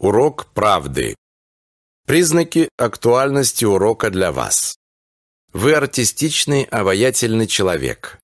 Урок правды. Признаки актуальности урока для вас. Вы артистичный, обаятельный человек.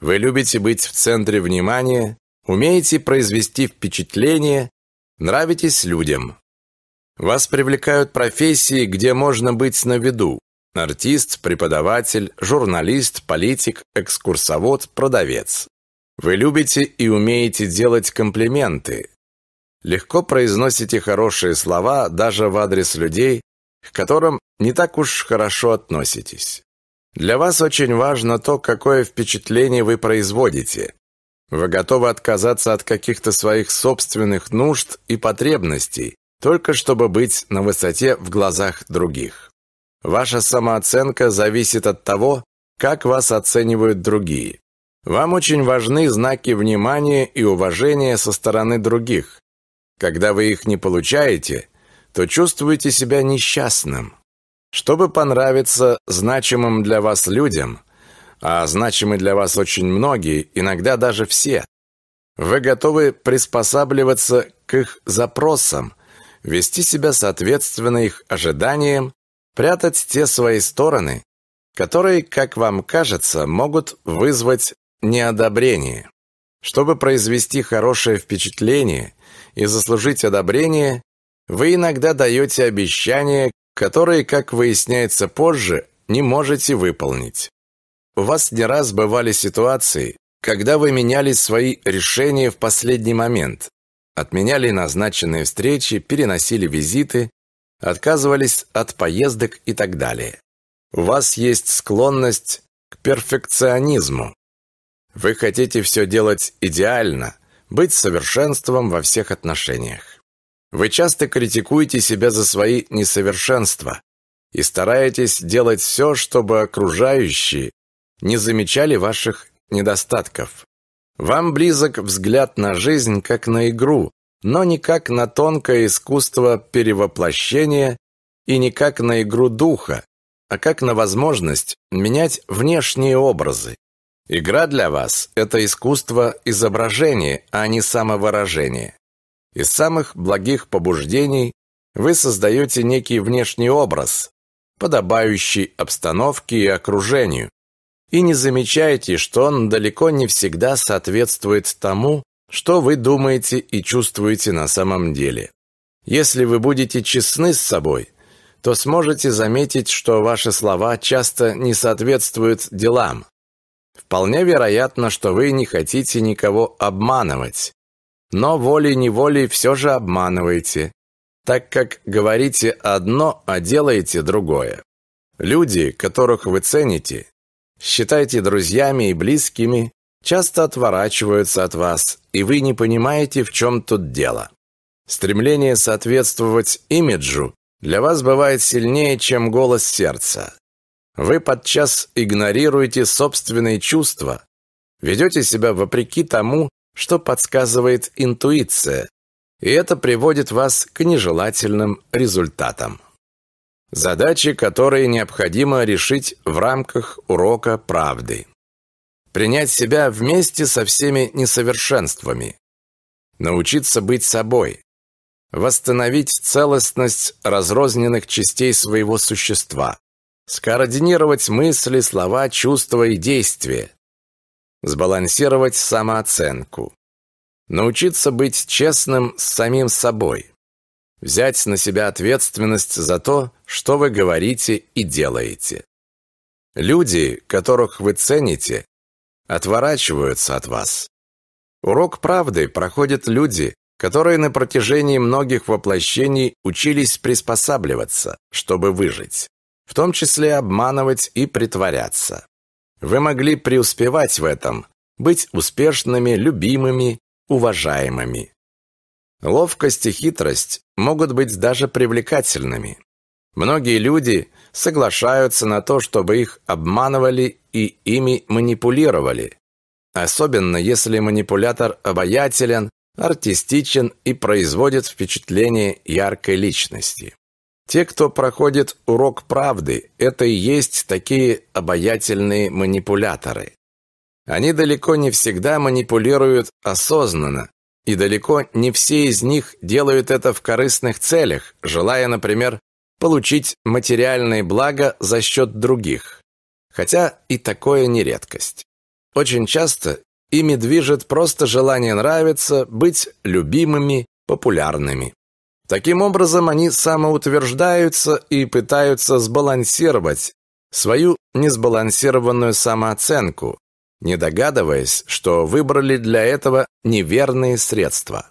Вы любите быть в центре внимания, умеете произвести впечатление, нравитесь людям. Вас привлекают профессии, где можно быть на виду. Артист, преподаватель, журналист, политик, экскурсовод, продавец. Вы любите и умеете делать комплименты, Легко произносите хорошие слова даже в адрес людей, к которым не так уж хорошо относитесь. Для вас очень важно то, какое впечатление вы производите. Вы готовы отказаться от каких-то своих собственных нужд и потребностей, только чтобы быть на высоте в глазах других. Ваша самооценка зависит от того, как вас оценивают другие. Вам очень важны знаки внимания и уважения со стороны других, когда вы их не получаете, то чувствуете себя несчастным. Чтобы понравиться значимым для вас людям, а значимы для вас очень многие, иногда даже все, вы готовы приспосабливаться к их запросам, вести себя соответственно их ожиданиям, прятать те свои стороны, которые, как вам кажется, могут вызвать неодобрение. Чтобы произвести хорошее впечатление и заслужить одобрение, вы иногда даете обещания, которые, как выясняется позже, не можете выполнить. У вас не раз бывали ситуации, когда вы меняли свои решения в последний момент, отменяли назначенные встречи, переносили визиты, отказывались от поездок и так далее. У вас есть склонность к перфекционизму, вы хотите все делать идеально, быть совершенством во всех отношениях. Вы часто критикуете себя за свои несовершенства и стараетесь делать все, чтобы окружающие не замечали ваших недостатков. Вам близок взгляд на жизнь как на игру, но не как на тонкое искусство перевоплощения и не как на игру духа, а как на возможность менять внешние образы. Игра для вас – это искусство изображения, а не самовыражения. Из самых благих побуждений вы создаете некий внешний образ, подобающий обстановке и окружению, и не замечаете, что он далеко не всегда соответствует тому, что вы думаете и чувствуете на самом деле. Если вы будете честны с собой, то сможете заметить, что ваши слова часто не соответствуют делам, Вполне вероятно, что вы не хотите никого обманывать, но волей-неволей все же обманываете, так как говорите одно, а делаете другое. Люди, которых вы цените, считаете друзьями и близкими, часто отворачиваются от вас, и вы не понимаете, в чем тут дело. Стремление соответствовать имиджу для вас бывает сильнее, чем голос сердца. Вы подчас игнорируете собственные чувства, ведете себя вопреки тому, что подсказывает интуиция, и это приводит вас к нежелательным результатам. Задачи, которые необходимо решить в рамках урока правды. Принять себя вместе со всеми несовершенствами. Научиться быть собой. Восстановить целостность разрозненных частей своего существа скоординировать мысли, слова, чувства и действия, сбалансировать самооценку, научиться быть честным с самим собой, взять на себя ответственность за то, что вы говорите и делаете. Люди, которых вы цените, отворачиваются от вас. Урок правды проходят люди, которые на протяжении многих воплощений учились приспосабливаться, чтобы выжить в том числе обманывать и притворяться. Вы могли преуспевать в этом, быть успешными, любимыми, уважаемыми. Ловкость и хитрость могут быть даже привлекательными. Многие люди соглашаются на то, чтобы их обманывали и ими манипулировали, особенно если манипулятор обаятелен, артистичен и производит впечатление яркой личности. Те, кто проходит урок правды, это и есть такие обаятельные манипуляторы. Они далеко не всегда манипулируют осознанно, и далеко не все из них делают это в корыстных целях, желая, например, получить материальные блага за счет других. Хотя и такое не редкость. Очень часто ими движет просто желание нравиться, быть любимыми, популярными. Таким образом, они самоутверждаются и пытаются сбалансировать свою несбалансированную самооценку, не догадываясь, что выбрали для этого неверные средства.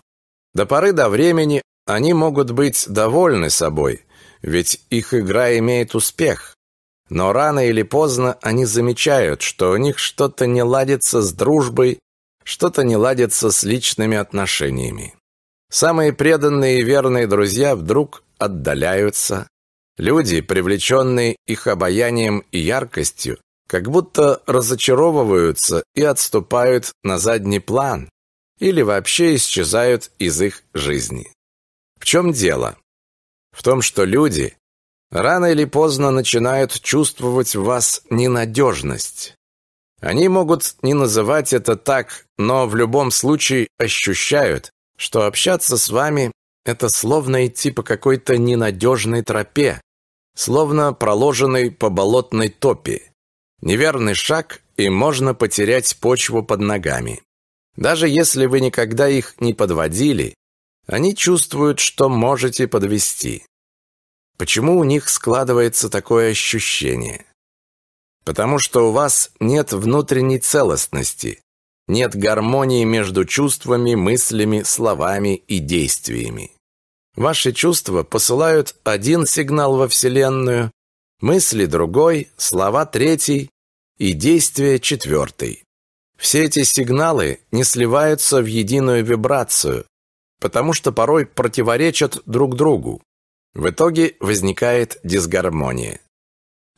До поры до времени они могут быть довольны собой, ведь их игра имеет успех. Но рано или поздно они замечают, что у них что-то не ладится с дружбой, что-то не ладится с личными отношениями. Самые преданные и верные друзья вдруг отдаляются. Люди, привлеченные их обаянием и яркостью, как будто разочаровываются и отступают на задний план или вообще исчезают из их жизни. В чем дело? В том, что люди рано или поздно начинают чувствовать в вас ненадежность. Они могут не называть это так, но в любом случае ощущают, что общаться с вами – это словно идти по какой-то ненадежной тропе, словно проложенной по болотной топи. Неверный шаг, и можно потерять почву под ногами. Даже если вы никогда их не подводили, они чувствуют, что можете подвести. Почему у них складывается такое ощущение? Потому что у вас нет внутренней целостности, нет гармонии между чувствами, мыслями, словами и действиями. Ваши чувства посылают один сигнал во Вселенную, мысли другой, слова третий и действия четвертый. Все эти сигналы не сливаются в единую вибрацию, потому что порой противоречат друг другу. В итоге возникает дисгармония.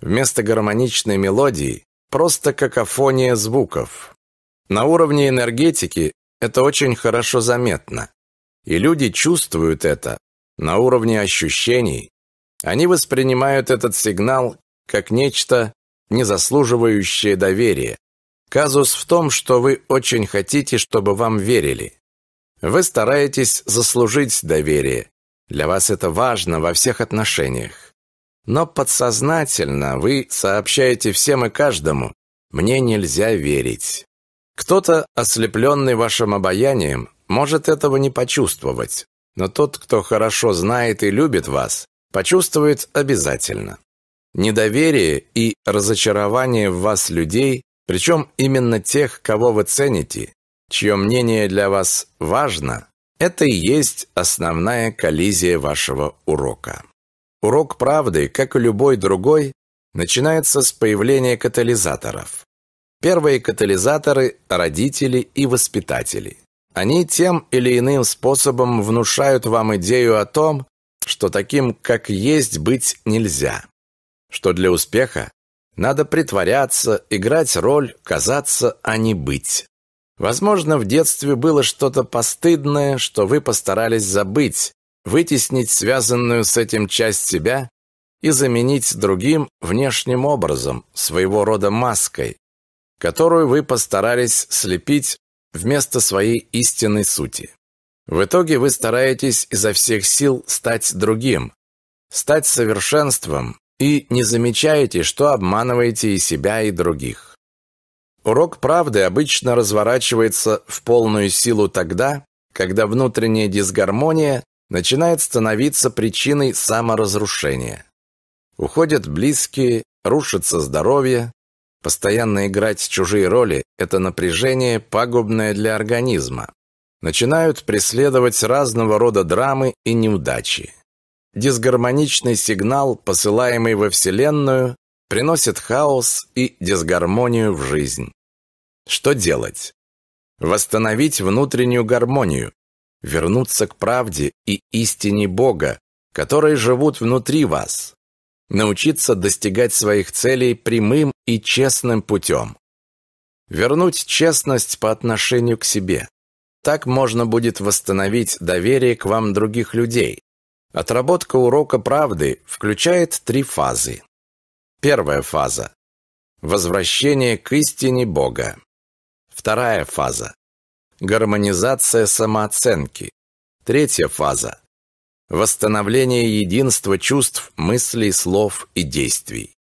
Вместо гармоничной мелодии просто какофония звуков. На уровне энергетики это очень хорошо заметно. И люди чувствуют это на уровне ощущений. Они воспринимают этот сигнал как нечто, не заслуживающее доверия. Казус в том, что вы очень хотите, чтобы вам верили. Вы стараетесь заслужить доверие. Для вас это важно во всех отношениях. Но подсознательно вы сообщаете всем и каждому «мне нельзя верить». Кто-то, ослепленный вашим обаянием, может этого не почувствовать, но тот, кто хорошо знает и любит вас, почувствует обязательно. Недоверие и разочарование в вас людей, причем именно тех, кого вы цените, чье мнение для вас важно, это и есть основная коллизия вашего урока. Урок правды, как и любой другой, начинается с появления катализаторов. Первые катализаторы – родители и воспитатели. Они тем или иным способом внушают вам идею о том, что таким, как есть, быть нельзя. Что для успеха надо притворяться, играть роль, казаться, а не быть. Возможно, в детстве было что-то постыдное, что вы постарались забыть, вытеснить связанную с этим часть себя и заменить другим внешним образом, своего рода маской, которую вы постарались слепить вместо своей истинной сути. В итоге вы стараетесь изо всех сил стать другим, стать совершенством и не замечаете, что обманываете и себя, и других. Урок правды обычно разворачивается в полную силу тогда, когда внутренняя дисгармония начинает становиться причиной саморазрушения. Уходят близкие, рушится здоровье, Постоянно играть чужие роли – это напряжение, пагубное для организма. Начинают преследовать разного рода драмы и неудачи. Дисгармоничный сигнал, посылаемый во Вселенную, приносит хаос и дисгармонию в жизнь. Что делать? Восстановить внутреннюю гармонию, вернуться к правде и истине Бога, которые живут внутри вас научиться достигать своих целей прямым и честным путем. Вернуть честность по отношению к себе. Так можно будет восстановить доверие к вам других людей. Отработка урока правды включает три фазы. Первая фаза – возвращение к истине Бога. Вторая фаза – гармонизация самооценки. Третья фаза восстановление единства чувств, мыслей, слов и действий.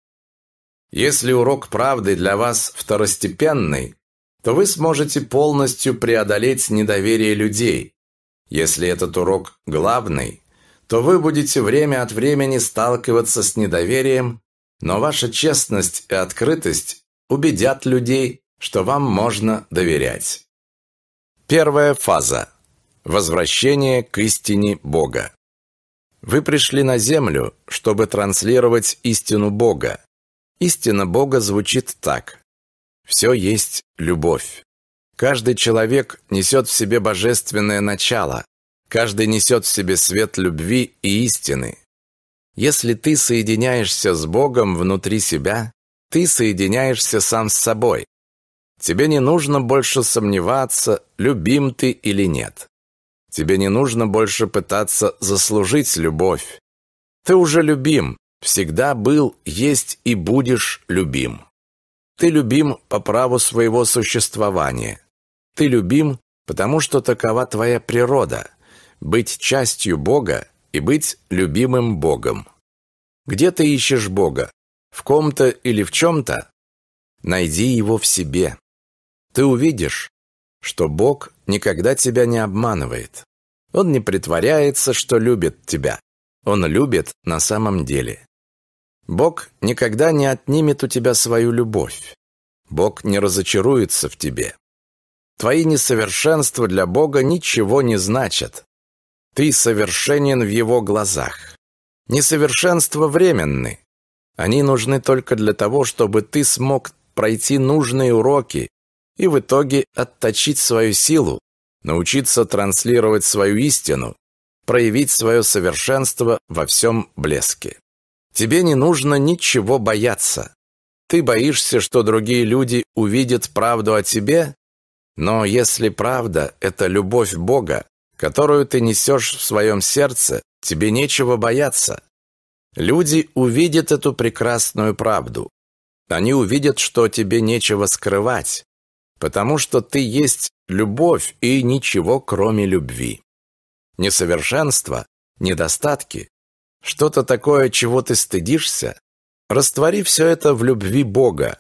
Если урок правды для вас второстепенный, то вы сможете полностью преодолеть недоверие людей. Если этот урок главный, то вы будете время от времени сталкиваться с недоверием, но ваша честность и открытость убедят людей, что вам можно доверять. Первая фаза. Возвращение к истине Бога. Вы пришли на землю, чтобы транслировать истину Бога. Истина Бога звучит так. Все есть любовь. Каждый человек несет в себе божественное начало. Каждый несет в себе свет любви и истины. Если ты соединяешься с Богом внутри себя, ты соединяешься сам с собой. Тебе не нужно больше сомневаться, любим ты или нет. Тебе не нужно больше пытаться заслужить любовь. Ты уже любим, всегда был, есть и будешь любим. Ты любим по праву своего существования. Ты любим, потому что такова твоя природа – быть частью Бога и быть любимым Богом. Где ты ищешь Бога? В ком-то или в чем-то? Найди его в себе. Ты увидишь, что Бог никогда тебя не обманывает. Он не притворяется, что любит тебя. Он любит на самом деле. Бог никогда не отнимет у тебя свою любовь. Бог не разочаруется в тебе. Твои несовершенства для Бога ничего не значат. Ты совершенен в его глазах. Несовершенства временны. Они нужны только для того, чтобы ты смог пройти нужные уроки и в итоге отточить свою силу, научиться транслировать свою истину, проявить свое совершенство во всем блеске. Тебе не нужно ничего бояться. Ты боишься, что другие люди увидят правду о тебе? Но если правда – это любовь Бога, которую ты несешь в своем сердце, тебе нечего бояться. Люди увидят эту прекрасную правду. Они увидят, что тебе нечего скрывать, потому что ты есть любовь и ничего кроме любви. Несовершенство, недостатки, что-то такое, чего ты стыдишься, раствори все это в любви Бога.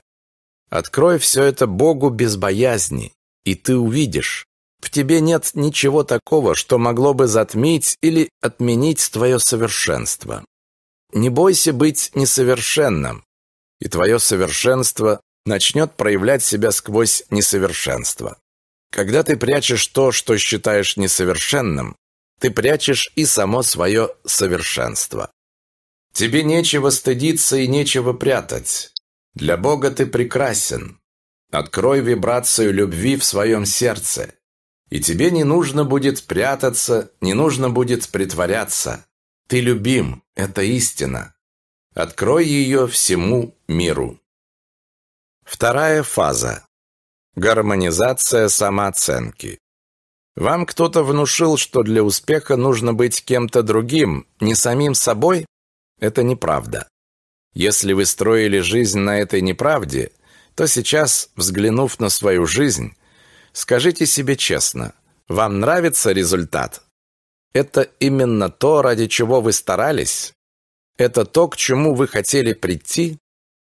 Открой все это Богу без боязни, и ты увидишь, в тебе нет ничего такого, что могло бы затмить или отменить твое совершенство. Не бойся быть несовершенным, и твое совершенство начнет проявлять себя сквозь несовершенство. Когда ты прячешь то, что считаешь несовершенным, ты прячешь и само свое совершенство. Тебе нечего стыдиться и нечего прятать. Для Бога ты прекрасен. Открой вибрацию любви в своем сердце. И тебе не нужно будет прятаться, не нужно будет притворяться. Ты любим, это истина. Открой ее всему миру. Вторая фаза. Гармонизация самооценки. Вам кто-то внушил, что для успеха нужно быть кем-то другим, не самим собой? Это неправда. Если вы строили жизнь на этой неправде, то сейчас, взглянув на свою жизнь, скажите себе честно, вам нравится результат? Это именно то, ради чего вы старались? Это то, к чему вы хотели прийти?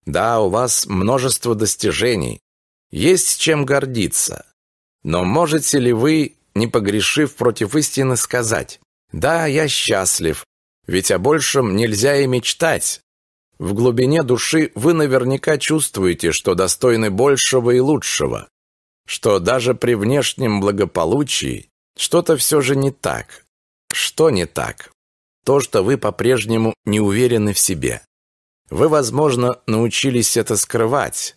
Да, у вас множество достижений, есть чем гордиться. Но можете ли вы, не погрешив против истины, сказать «Да, я счастлив, ведь о большем нельзя и мечтать». В глубине души вы наверняка чувствуете, что достойны большего и лучшего, что даже при внешнем благополучии что-то все же не так. Что не так? То, что вы по-прежнему не уверены в себе. Вы, возможно, научились это скрывать.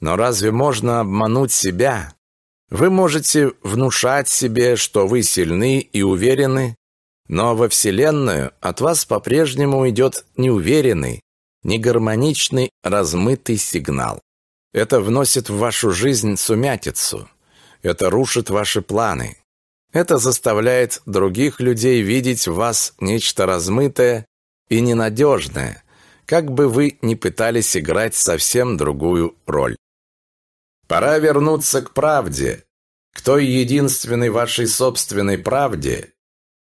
Но разве можно обмануть себя? Вы можете внушать себе, что вы сильны и уверены, но во Вселенную от вас по-прежнему идет неуверенный, негармоничный, размытый сигнал. Это вносит в вашу жизнь сумятицу. Это рушит ваши планы. Это заставляет других людей видеть в вас нечто размытое и ненадежное, как бы вы ни пытались играть совсем другую роль. Пора вернуться к правде, к той единственной вашей собственной правде,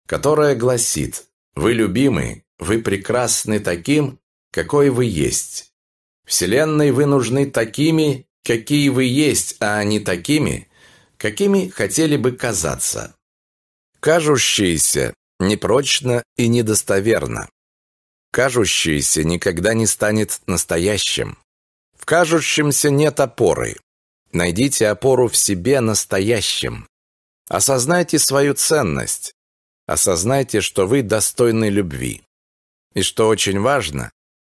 которая гласит «Вы любимы, вы прекрасны таким, какой вы есть. Вселенной вы нужны такими, какие вы есть, а не такими, какими хотели бы казаться». Кажущиеся непрочно и недостоверно. Кажущееся никогда не станет настоящим. В кажущемся нет опоры. Найдите опору в себе настоящем. Осознайте свою ценность. Осознайте, что вы достойны любви. И что очень важно,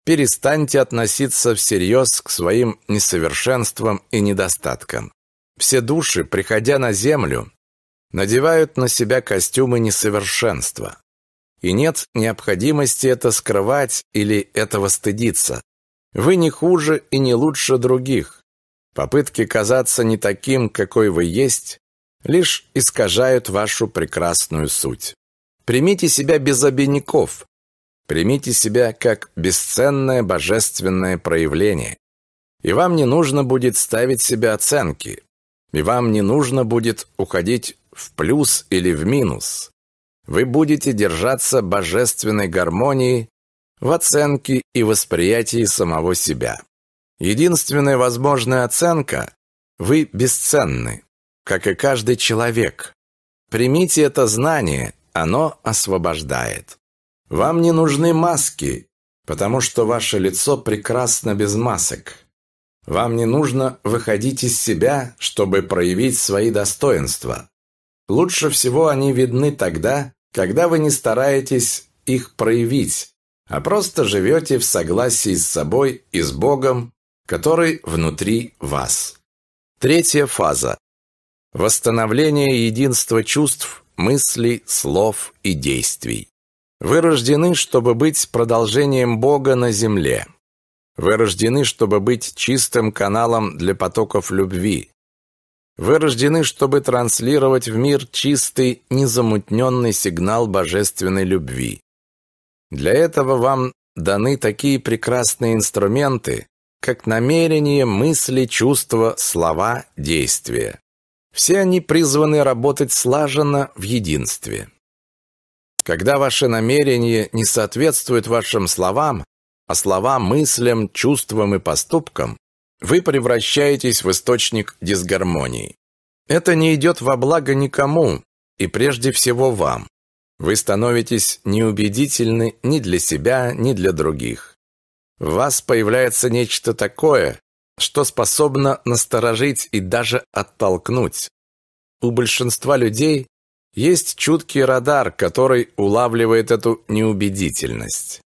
перестаньте относиться всерьез к своим несовершенствам и недостаткам. Все души, приходя на землю, надевают на себя костюмы несовершенства и нет необходимости это скрывать или этого стыдиться. Вы не хуже и не лучше других. Попытки казаться не таким, какой вы есть, лишь искажают вашу прекрасную суть. Примите себя без обиняков. Примите себя как бесценное божественное проявление. И вам не нужно будет ставить себе оценки. И вам не нужно будет уходить в плюс или в минус вы будете держаться божественной гармонии в оценке и восприятии самого себя. Единственная возможная оценка – вы бесценны, как и каждый человек. Примите это знание, оно освобождает. Вам не нужны маски, потому что ваше лицо прекрасно без масок. Вам не нужно выходить из себя, чтобы проявить свои достоинства. Лучше всего они видны тогда, когда вы не стараетесь их проявить, а просто живете в согласии с собой и с Богом, который внутри вас. Третья фаза. Восстановление единства чувств, мыслей, слов и действий. Вы рождены, чтобы быть продолжением Бога на земле. Вы рождены, чтобы быть чистым каналом для потоков любви, вы рождены, чтобы транслировать в мир чистый, незамутненный сигнал божественной любви. Для этого вам даны такие прекрасные инструменты, как намерение, мысли, чувства, слова, действия. Все они призваны работать слаженно в единстве. Когда ваши намерения не соответствуют вашим словам, а слова мыслям, чувствам и поступкам, вы превращаетесь в источник дисгармонии. Это не идет во благо никому, и прежде всего вам. Вы становитесь неубедительны ни для себя, ни для других. В вас появляется нечто такое, что способно насторожить и даже оттолкнуть. У большинства людей есть чуткий радар, который улавливает эту неубедительность.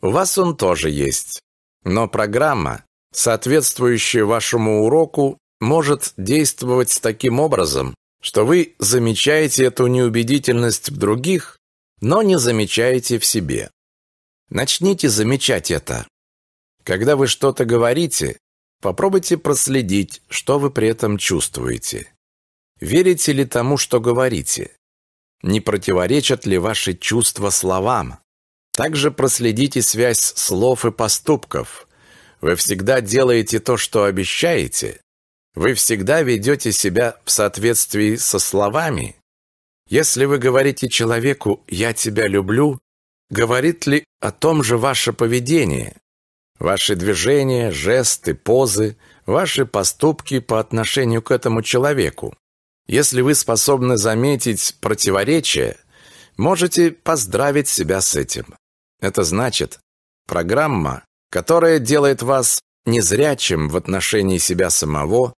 У вас он тоже есть. Но программа, соответствующее вашему уроку, может действовать таким образом, что вы замечаете эту неубедительность в других, но не замечаете в себе. Начните замечать это. Когда вы что-то говорите, попробуйте проследить, что вы при этом чувствуете. Верите ли тому, что говорите? Не противоречат ли ваши чувства словам? Также проследите связь слов и поступков. Вы всегда делаете то, что обещаете? Вы всегда ведете себя в соответствии со словами? Если вы говорите человеку «я тебя люблю», говорит ли о том же ваше поведение? Ваши движения, жесты, позы, ваши поступки по отношению к этому человеку. Если вы способны заметить противоречие, можете поздравить себя с этим. Это значит, программа Которая делает вас незрячим в отношении себя самого,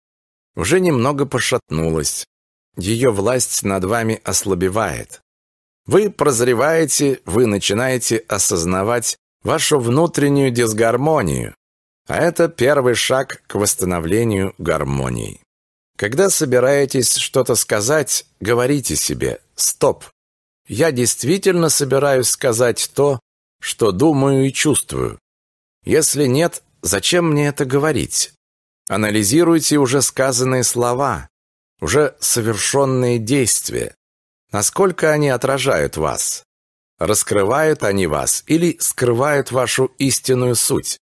уже немного пошатнулась. Ее власть над вами ослабевает. Вы прозреваете, вы начинаете осознавать вашу внутреннюю дисгармонию, а это первый шаг к восстановлению гармонии. Когда собираетесь что-то сказать, говорите себе «Стоп! Я действительно собираюсь сказать то, что думаю и чувствую. Если нет, зачем мне это говорить? Анализируйте уже сказанные слова, уже совершенные действия. Насколько они отражают вас? Раскрывают они вас или скрывают вашу истинную суть?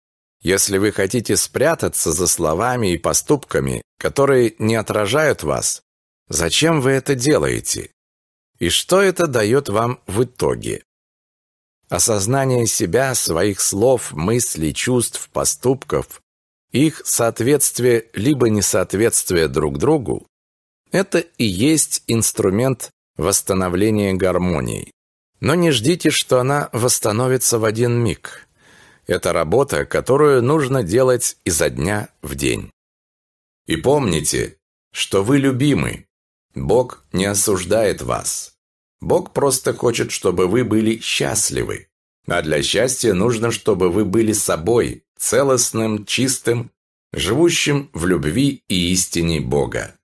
Если вы хотите спрятаться за словами и поступками, которые не отражают вас, зачем вы это делаете? И что это дает вам в итоге? Осознание себя, своих слов, мыслей, чувств, поступков, их соответствие либо несоответствие друг другу – это и есть инструмент восстановления гармонии. Но не ждите, что она восстановится в один миг. Это работа, которую нужно делать изо дня в день. И помните, что вы любимы. Бог не осуждает вас. Бог просто хочет, чтобы вы были счастливы. А для счастья нужно, чтобы вы были собой, целостным, чистым, живущим в любви и истине Бога.